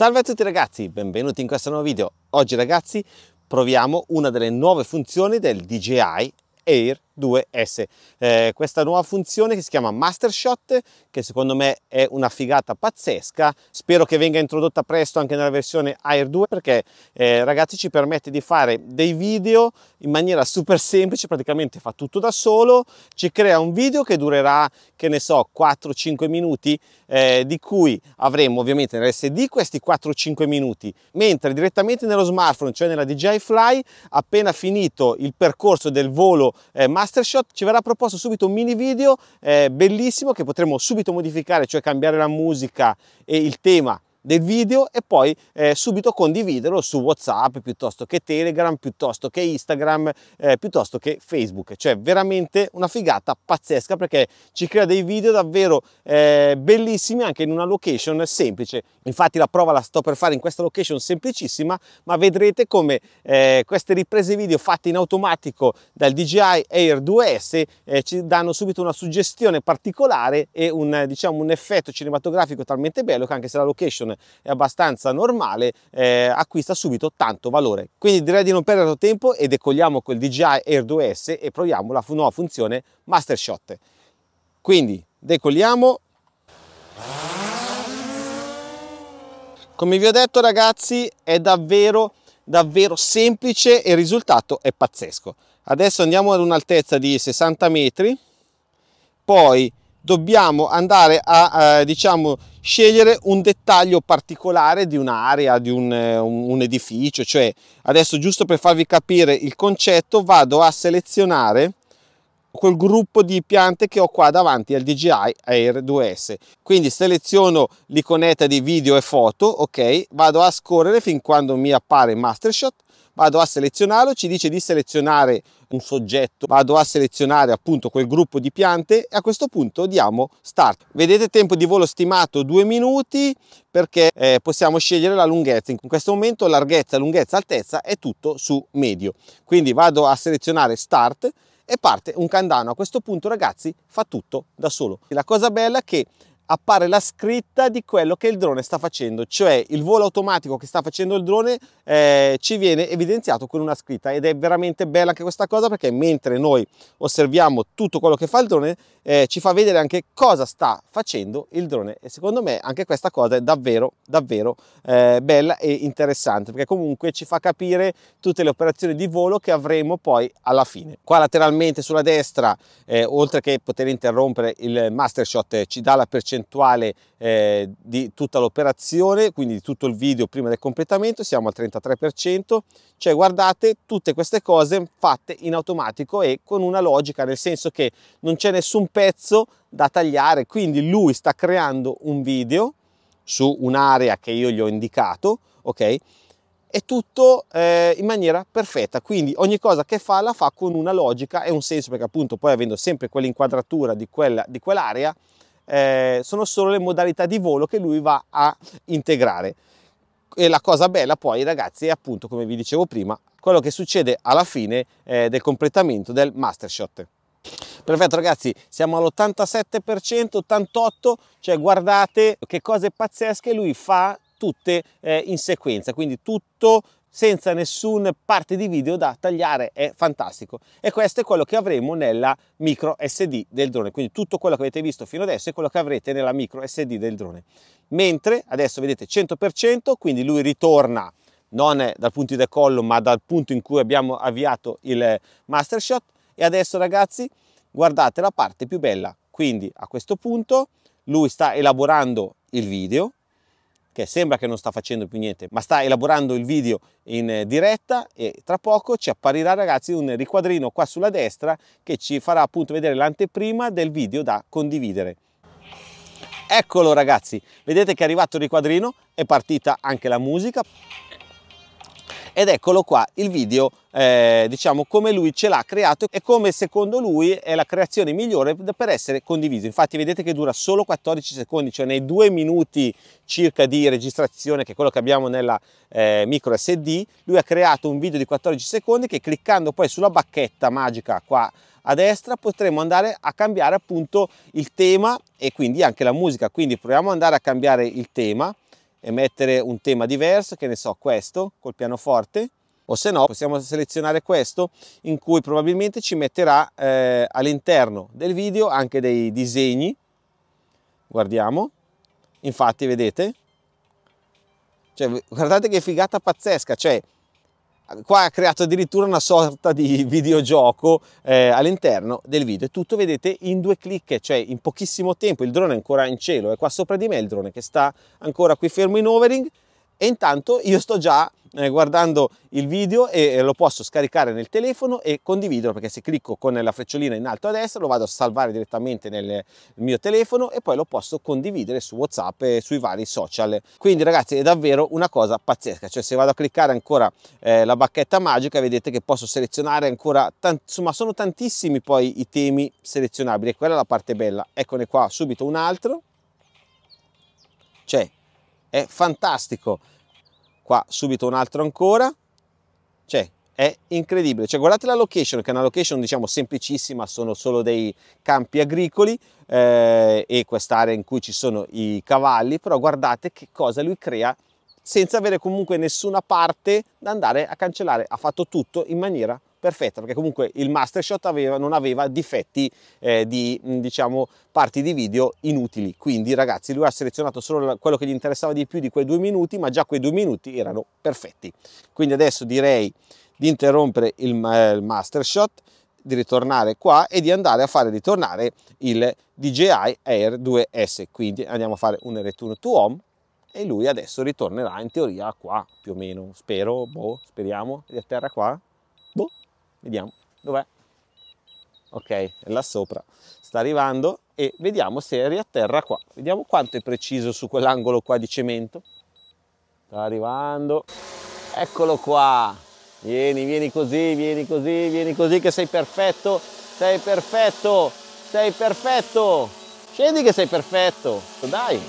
Salve a tutti ragazzi, benvenuti in questo nuovo video. Oggi ragazzi proviamo una delle nuove funzioni del DJI Air 2S. Eh, questa nuova funzione che si chiama Master Shot, che secondo me è una figata pazzesca, spero che venga introdotta presto anche nella versione Air 2 perché eh, ragazzi ci permette di fare dei video in maniera super semplice, praticamente fa tutto da solo, ci crea un video che durerà che ne so 4-5 minuti eh, di cui avremo ovviamente nell'SD questi 4-5 minuti, mentre direttamente nello smartphone, cioè nella DJI Fly, appena finito il percorso del volo eh, Mastershot ci verrà proposto subito un mini video eh, bellissimo che potremo subito modificare, cioè cambiare la musica e il tema del video e poi eh, subito condividerlo su WhatsApp piuttosto che Telegram, piuttosto che Instagram, eh, piuttosto che Facebook. Cioè veramente una figata pazzesca perché ci crea dei video davvero eh, bellissimi anche in una location semplice. Infatti la prova la sto per fare in questa location semplicissima, ma vedrete come eh, queste riprese video fatte in automatico dal DJI Air 2S eh, ci danno subito una suggestione particolare e un, diciamo, un effetto cinematografico talmente bello che anche se la location è abbastanza normale eh, acquista subito tanto valore quindi direi di non perdere tempo e decolliamo col DJI Air 2S e proviamo la nuova funzione Master Shot quindi decolliamo come vi ho detto ragazzi è davvero davvero semplice e il risultato è pazzesco adesso andiamo ad un'altezza di 60 metri poi dobbiamo andare a, a eh, diciamo scegliere un dettaglio particolare di un'area, di eh, un, un edificio, cioè adesso giusto per farvi capire il concetto vado a selezionare quel gruppo di piante che ho qua davanti al DJI Air 2S. Quindi seleziono l'iconetta di video e foto, ok, vado a scorrere fin quando mi appare Mastershot, vado a selezionarlo, ci dice di selezionare un soggetto, vado a selezionare appunto quel gruppo di piante e a questo punto diamo start. Vedete tempo di volo stimato due minuti perché eh, possiamo scegliere la lunghezza. In questo momento larghezza, lunghezza, altezza è tutto su medio. Quindi vado a selezionare start e parte un candano. A questo punto ragazzi fa tutto da solo. La cosa bella è che appare la scritta di quello che il drone sta facendo, cioè il volo automatico che sta facendo il drone eh, ci viene evidenziato con una scritta ed è veramente bella anche questa cosa perché mentre noi osserviamo tutto quello che fa il drone eh, ci fa vedere anche cosa sta facendo il drone e secondo me anche questa cosa è davvero davvero eh, bella e interessante perché comunque ci fa capire tutte le operazioni di volo che avremo poi alla fine. Qua lateralmente sulla destra eh, oltre che poter interrompere il master shot eh, ci dà la percentuale percentuale eh, di tutta l'operazione, quindi di tutto il video prima del completamento, siamo al 33%, cioè guardate tutte queste cose fatte in automatico e con una logica, nel senso che non c'è nessun pezzo da tagliare, quindi lui sta creando un video su un'area che io gli ho indicato, ok? è tutto eh, in maniera perfetta, quindi ogni cosa che fa la fa con una logica e un senso, perché appunto poi avendo sempre quell'inquadratura di, quella, di quell'area, eh, sono solo le modalità di volo che lui va a integrare. E la cosa bella poi ragazzi è appunto come vi dicevo prima quello che succede alla fine eh, del completamento del master shot. Perfetto ragazzi, siamo all'87%, 88%, cioè guardate che cose pazzesche lui fa tutte eh, in sequenza, quindi tutto senza nessun parte di video da tagliare, è fantastico. E questo è quello che avremo nella micro SD del drone, quindi tutto quello che avete visto fino adesso è quello che avrete nella micro SD del drone. Mentre adesso vedete 100%, quindi lui ritorna non dal punto di decollo ma dal punto in cui abbiamo avviato il master shot e adesso ragazzi guardate la parte più bella quindi a questo punto lui sta elaborando il video che sembra che non sta facendo più niente, ma sta elaborando il video in eh, diretta e tra poco ci apparirà ragazzi un riquadrino qua sulla destra che ci farà appunto vedere l'anteprima del video da condividere. Eccolo ragazzi, vedete che è arrivato il riquadrino, è partita anche la musica ed eccolo qua il video eh, diciamo come lui ce l'ha creato e come secondo lui è la creazione migliore per essere condiviso infatti vedete che dura solo 14 secondi cioè nei due minuti circa di registrazione che è quello che abbiamo nella eh, micro sd lui ha creato un video di 14 secondi che cliccando poi sulla bacchetta magica qua a destra potremo andare a cambiare appunto il tema e quindi anche la musica quindi proviamo ad andare a cambiare il tema e mettere un tema diverso, che ne so, questo col pianoforte, o se no possiamo selezionare questo in cui probabilmente ci metterà eh, all'interno del video anche dei disegni. Guardiamo, infatti vedete, cioè, guardate che figata pazzesca, cioè qua ha creato addirittura una sorta di videogioco eh, all'interno del video e tutto vedete in due clic cioè in pochissimo tempo il drone è ancora in cielo è qua sopra di me il drone che sta ancora qui fermo in overing e intanto io sto già eh, guardando il video e eh, lo posso scaricare nel telefono e condividerlo perché se clicco con la frecciolina in alto a destra lo vado a salvare direttamente nel mio telefono e poi lo posso condividere su WhatsApp e sui vari social. Quindi ragazzi è davvero una cosa pazzesca, cioè se vado a cliccare ancora eh, la bacchetta magica vedete che posso selezionare ancora, insomma sono tantissimi poi i temi selezionabili e quella è la parte bella. Eccone qua subito un altro. Cioè è fantastico qua subito un altro ancora, cioè è incredibile, cioè guardate la location che è una location diciamo semplicissima, sono solo dei campi agricoli eh, e quest'area in cui ci sono i cavalli, però guardate che cosa lui crea senza avere comunque nessuna parte da andare a cancellare, ha fatto tutto in maniera perfetta perché comunque il Mastershot aveva, non aveva difetti eh, di mm, diciamo parti di video inutili quindi ragazzi lui ha selezionato solo quello che gli interessava di più di quei due minuti ma già quei due minuti erano perfetti quindi adesso direi di interrompere il, eh, il Mastershot di ritornare qua e di andare a fare ritornare il DJI Air 2S quindi andiamo a fare un return to home e lui adesso ritornerà in teoria qua più o meno spero boh speriamo di atterra qua boh Vediamo dov'è. Ok, è là sopra. Sta arrivando e vediamo se riatterra qua. Vediamo quanto è preciso su quell'angolo qua di cemento. Sta arrivando. Eccolo qua. Vieni, vieni così, vieni così, vieni così che sei perfetto. Sei perfetto. Sei perfetto. Scendi che sei perfetto. Dai.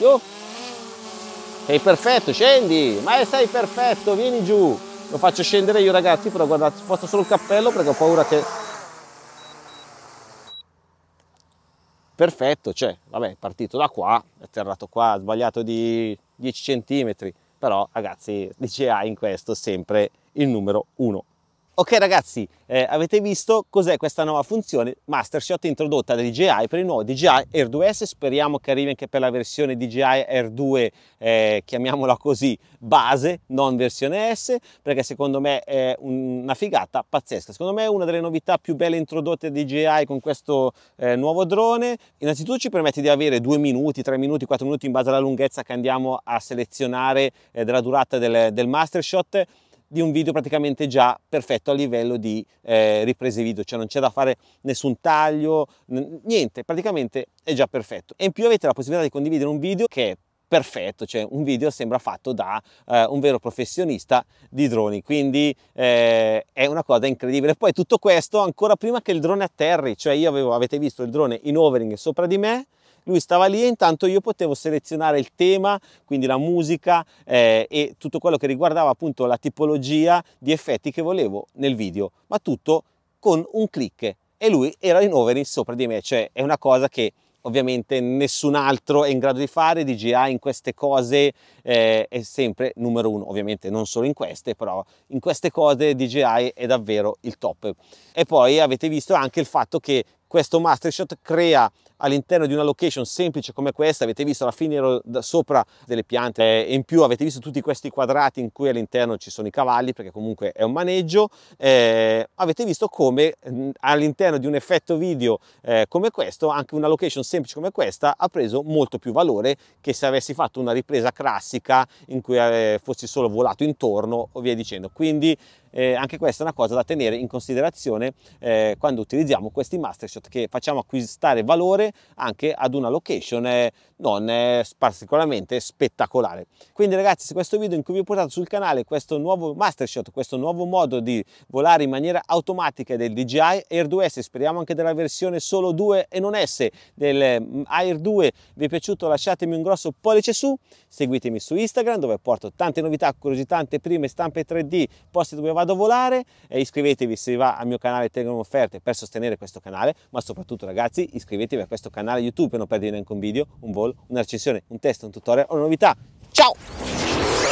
Io. Sei perfetto, scendi. Ma sei perfetto, vieni giù lo faccio scendere io ragazzi però guardate sposto solo il cappello perché ho paura che perfetto cioè vabbè è partito da qua è atterrato qua ha sbagliato di 10 centimetri però ragazzi DJI in questo sempre il numero uno Ok ragazzi, eh, avete visto cos'è questa nuova funzione Mastershot introdotta da DJI per il nuovo DJI Air 2S, speriamo che arrivi anche per la versione DJI Air 2, eh, chiamiamola così, base, non versione S, perché secondo me è una figata pazzesca. Secondo me è una delle novità più belle introdotte da DJI con questo eh, nuovo drone. Innanzitutto ci permette di avere 2 minuti, 3 minuti, 4 minuti in base alla lunghezza che andiamo a selezionare eh, della durata del, del Mastershot di un video praticamente già perfetto a livello di eh, riprese video, cioè non c'è da fare nessun taglio, niente, praticamente è già perfetto. E in più avete la possibilità di condividere un video che è perfetto, cioè un video sembra fatto da eh, un vero professionista di droni, quindi eh, è una cosa incredibile. Poi tutto questo ancora prima che il drone atterri, cioè io avevo, avete visto il drone in overing sopra di me, lui stava lì e intanto io potevo selezionare il tema, quindi la musica eh, e tutto quello che riguardava appunto la tipologia di effetti che volevo nel video, ma tutto con un clic e lui era in overing sopra di me, cioè è una cosa che ovviamente nessun altro è in grado di fare, DJI ah, in queste cose eh, è sempre numero uno, ovviamente non solo in queste, però in queste cose DJI ah, è davvero il top. E poi avete visto anche il fatto che questo MasterShot crea all'interno di una location semplice come questa, avete visto alla fine ero sopra delle piante e eh, in più avete visto tutti questi quadrati in cui all'interno ci sono i cavalli perché comunque è un maneggio, eh, avete visto come all'interno di un effetto video eh, come questo anche una location semplice come questa ha preso molto più valore che se avessi fatto una ripresa classica in cui eh, fossi solo volato intorno o via dicendo, quindi eh, anche questa è una cosa da tenere in considerazione eh, quando utilizziamo questi master shot che facciamo acquistare valore anche ad una location eh, non eh, particolarmente spettacolare quindi ragazzi se questo video in cui vi ho portato sul canale questo nuovo master shot questo nuovo modo di volare in maniera automatica del DJI Air 2S speriamo anche della versione solo 2 e non S del mm, Air 2 vi è piaciuto lasciatemi un grosso pollice su seguitemi su Instagram dove porto tante novità curiosità tante prime stampe 3D posti dove vado vado a volare e iscrivetevi se va al mio canale Telegram Offerte per sostenere questo canale, ma soprattutto ragazzi iscrivetevi a questo canale YouTube per non perdere neanche un video, un volo, una recensione, un test, un tutorial o una novità. Ciao!